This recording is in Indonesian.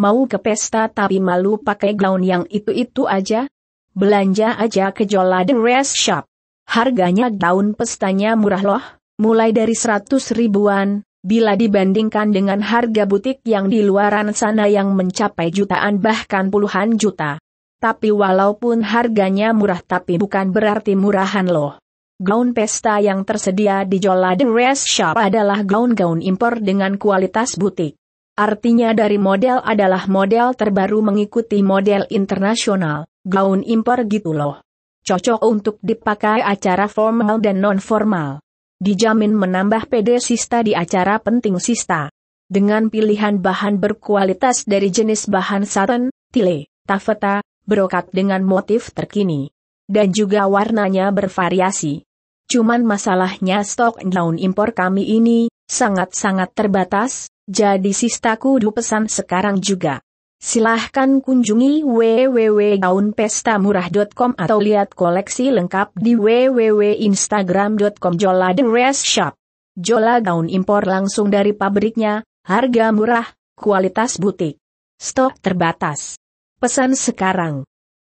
mau ke pesta tapi malu pakai gaun yang itu-itu aja? Belanja aja ke The Dress Shop. Harganya gaun pestanya murah loh, mulai dari 100 ribuan, bila dibandingkan dengan harga butik yang di luaran sana yang mencapai jutaan bahkan puluhan juta. Tapi walaupun harganya murah tapi bukan berarti murahan loh. Gaun pesta yang tersedia di The Dress Shop adalah gaun-gaun impor dengan kualitas butik. Artinya dari model adalah model terbaru mengikuti model internasional, gaun impor gitu loh. Cocok untuk dipakai acara formal dan non-formal. Dijamin menambah PD sista di acara penting sista. Dengan pilihan bahan berkualitas dari jenis bahan satin, tile, taffeta, brokat dengan motif terkini. Dan juga warnanya bervariasi. Cuman masalahnya stok gaun impor kami ini, sangat-sangat terbatas, jadi Sista Kudu pesan sekarang juga. Silahkan kunjungi www.gaunpestamurah.com atau lihat koleksi lengkap di www.instagram.com Jola The Rest Shop. Jola gaun impor langsung dari pabriknya, harga murah, kualitas butik. Stok terbatas. Pesan sekarang.